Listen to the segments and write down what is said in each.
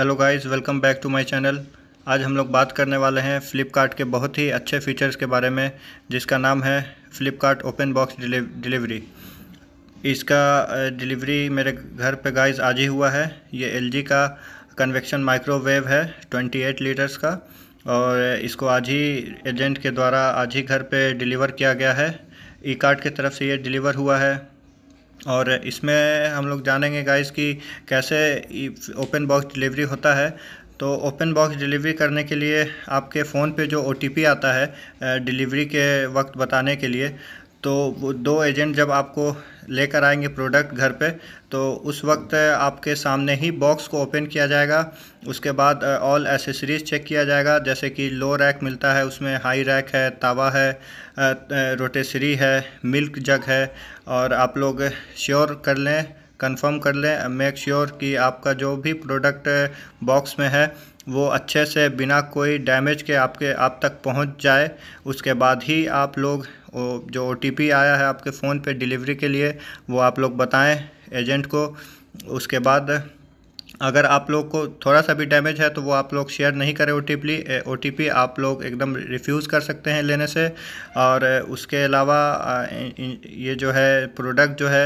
hello guys welcome back to my channel आज हम लोग बात करने वाले हैं फ़्लिपकार्ट के बहुत ही अच्छे फीचर्स के बारे में जिसका नाम है फ़्लिपकार्ट ओपन बॉक्स डिलीवरी इसका डिलीवरी मेरे घर पे गाइस आज ही हुआ है ये एलजी का कन्वेक्शन माइक्रोवेव है 28 लीटर्स का और इसको आज ही एजेंट के द्वारा आज ही घर पर डिलीवर किया गया है ई कार्ट की तरफ से ये डिलीवर हुआ है और इसमें हम लोग जानेंगे गाइस कि कैसे ओपन बॉक्स डिलीवरी होता है तो ओपन बॉक्स डिलीवरी करने के लिए आपके फ़ोन पे जो ओ आता है डिलीवरी के वक्त बताने के लिए तो वो दो एजेंट जब आपको लेकर आएंगे प्रोडक्ट घर पे तो उस वक्त आपके सामने ही बॉक्स को ओपन किया जाएगा उसके बाद ऑल एसेसरीज़ चेक किया जाएगा जैसे कि लो रैक मिलता है उसमें हाई रैक है तावा है रोटेसरी uh, uh, है मिल्क जग है और आप लोग श्योर कर लें कंफर्म कर लें मेक श्योर कि आपका जो भी प्रोडक्ट बॉक्स uh, में है वो अच्छे से बिना कोई डैमेज के आपके आप तक पहुंच जाए उसके बाद ही आप लोग वो जो ओ आया है आपके फ़ोन पे डिलीवरी के लिए वो आप लोग बताएं एजेंट को उसके बाद अगर आप लोग को थोड़ा सा भी डैमेज है तो वो आप लोग शेयर नहीं करें ओ टी पी आप लोग एकदम रिफ्यूज़ कर सकते हैं लेने से और उसके अलावा ये जो है प्रोडक्ट जो है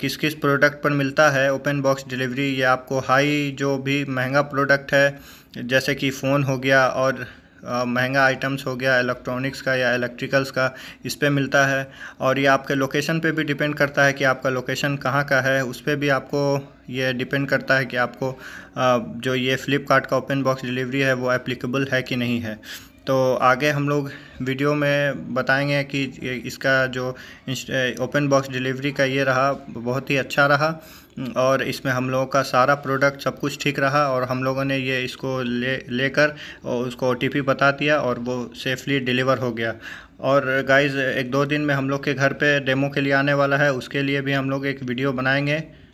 किस किस प्रोडक्ट पर मिलता है ओपन बॉक्स डिलीवरी ये आपको हाई जो भी महंगा प्रोडक्ट है जैसे कि फ़ोन हो गया और महंगा आइटम्स हो गया इलेक्ट्रॉनिक्स का या इलेक्ट्रिकल्स का इस पर मिलता है और ये आपके लोकेशन पे भी डिपेंड करता है कि आपका लोकेशन कहाँ का है उस पर भी आपको ये डिपेंड करता है कि आपको जो ये फ़्लिपकार्ट का ओपन बॉक्स डिलीवरी है वो एप्लीकेबल है कि नहीं है तो आगे हम लोग वीडियो में बताएंगे कि इसका जो ओपन बॉक्स डिलीवरी का ये रहा बहुत ही अच्छा रहा और इसमें हम लोगों का सारा प्रोडक्ट सब कुछ ठीक रहा और हम लोगों ने ये इसको ले लेकर उसको ओ बता दिया और वो सेफली डिलीवर हो गया और गाइज़ एक दो दिन में हम लोग के घर पे डेमो के लिए आने वाला है उसके लिए भी हम लोग एक वीडियो बनाएंगे